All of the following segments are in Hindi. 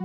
छः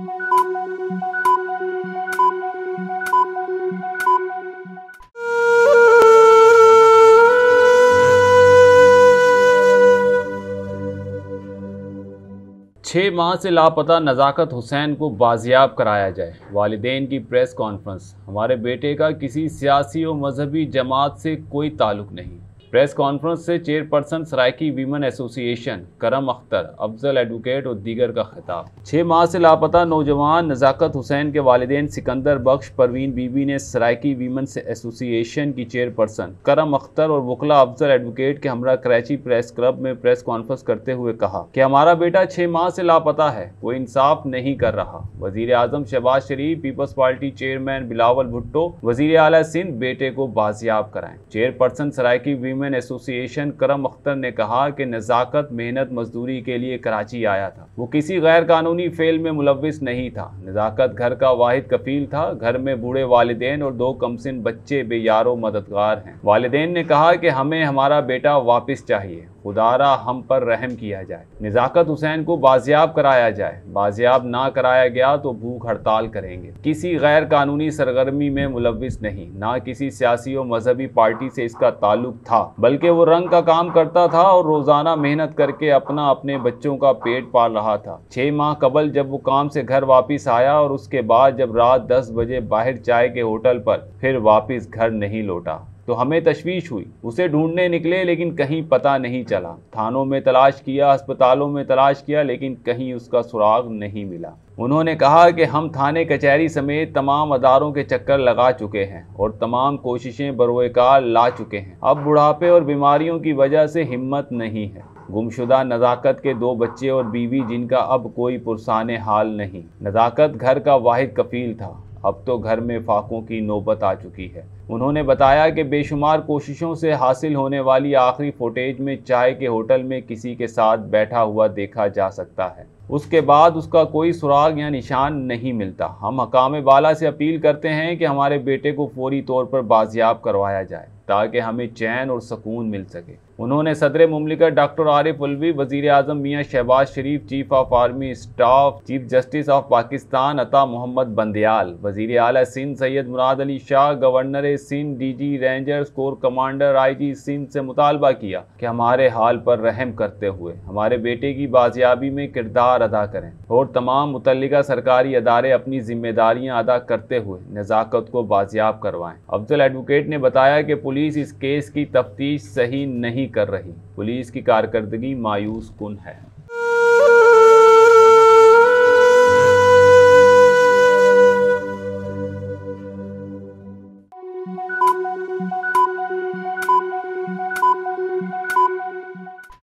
माह से लापता नज़ाकत हुसैन को बाजियाब कराया जाए वालदेन की प्रेस कॉन्फ्रेंस हमारे बेटे का किसी सियासी और मजहबी जमात से कोई ताल्लुक नहीं प्रेस कॉन्फ्रेंस से chairperson Saraiki women association Karam Akhtar Afzal advocate और दीगर का खिताब छः माह से लापता नौजवान नज़ाकत हुसैन के वालदेन सिकंदर बख्श परवीन बीबी ने सरायकी वीमन एसोसिएशन की चेयरपर्सन करम अख्तर और वकला अफजल एडवोकेट के हमरा कराची प्रेस क्लब में प्रेस कॉन्फ्रेंस करते हुए कहा कि हमारा बेटा छः माह से लापता है वो इंसाफ नहीं कर रहा वजीर आजम शहबाज शरीफ पीपल्स पार्टी चेयरमैन बिलावल भुट्टो वजीर अला सिंध बेटे को बाजियाब कराएं chairperson Saraiki women women association Karam Akhtar ने कहा कि नज़ाकत मेहनत मजदूरी के लिए कराची आया था वो किसी गैर कानूनी फेल में मुलविस नहीं था नज़ाकत घर का वाहिद कफील था घर में बूढ़े वाले और दो कमसिन बच्चे बेयारो मददगार हैं वालदेन ने कहा कि हमें हमारा बेटा वापस चाहिए खुदारा हम पर रहम किया जाए नज़ाकत हुसैन को बाजियाब कराया जाए बाजियाब ना कराया गया तो भूख हड़ताल करेंगे किसी गैर कानूनी सरगर्मी में मुलविस नहीं ना किसी सियासी और मजहबी पार्टी से इसका ताल्लुक था बल्कि वो रंग का काम करता था और रोज़ाना मेहनत करके अपना अपने बच्चों का पेट पाल रहा था छः माह कबल जब वो काम से घर वापिस आया और उसके बाद जब रात दस बजे बाहर चाय के होटल पर फिर वापस घर नहीं लौटा तो हमें तश्वीश हुई उसे ढूंढने निकले लेकिन कहीं पता नहीं चला थानों में तलाश किया अस्पतालों में तलाश किया लेकिन कहीं उसका सुराग नहीं मिला उन्होंने कहा कि हम थाने कचहरी समेत तमाम अदारों के चक्कर लगा चुके हैं और तमाम कोशिशें बरोकाल ला चुके हैं अब बुढ़ापे और बीमारियों की वजह से हिम्मत नहीं है गुमशुदा नज़ाकत के दो बच्चे और बीवी जिनका अब कोई पुरसान हाल नहीं नज़ाकत घर का वाहिद कफील था अब तो घर में फाकों की नौबत आ चुकी है उन्होंने बताया कि बेशुमार कोशिशों से हासिल होने वाली आखिरी फुटेज में चाय के होटल में किसी के साथ बैठा हुआ देखा जा सकता है उसके बाद उसका कोई सुराग या निशान नहीं मिलता हम हकाम बाला से अपील करते हैं कि हमारे बेटे को फौरी तौर पर बाजियाब करवाया जाए ताकि हमें चैन और सुकून मिल सके उन्होंने सदर ममलिका डॉक्टर आरिफ अलवी वजीर अजम Mian Shahbaz Sharif chief of army staff chief justice of Pakistan Ata Mohammad Bandial वजीर अली Sindh Syed Murad Ali Shah governor Sindh D G rangers corps commander I G Sindh से मुतालबा किया कि हमारे हाल पर रहम करते हुए हमारे बेटे की बाजियाबी में किरदार अदा करें और तमाम मुतल सरकारी अदारे अपनी जिम्मेदारियाँ अदा करते हुए नज़ाकत को बाजियाब करवाएं अफजल एडवोकेट ने बताया कि पुलिस इस केस की तफ्तीश सही नहीं कर रही पुलिस की कारकर्दगी मायूस कन है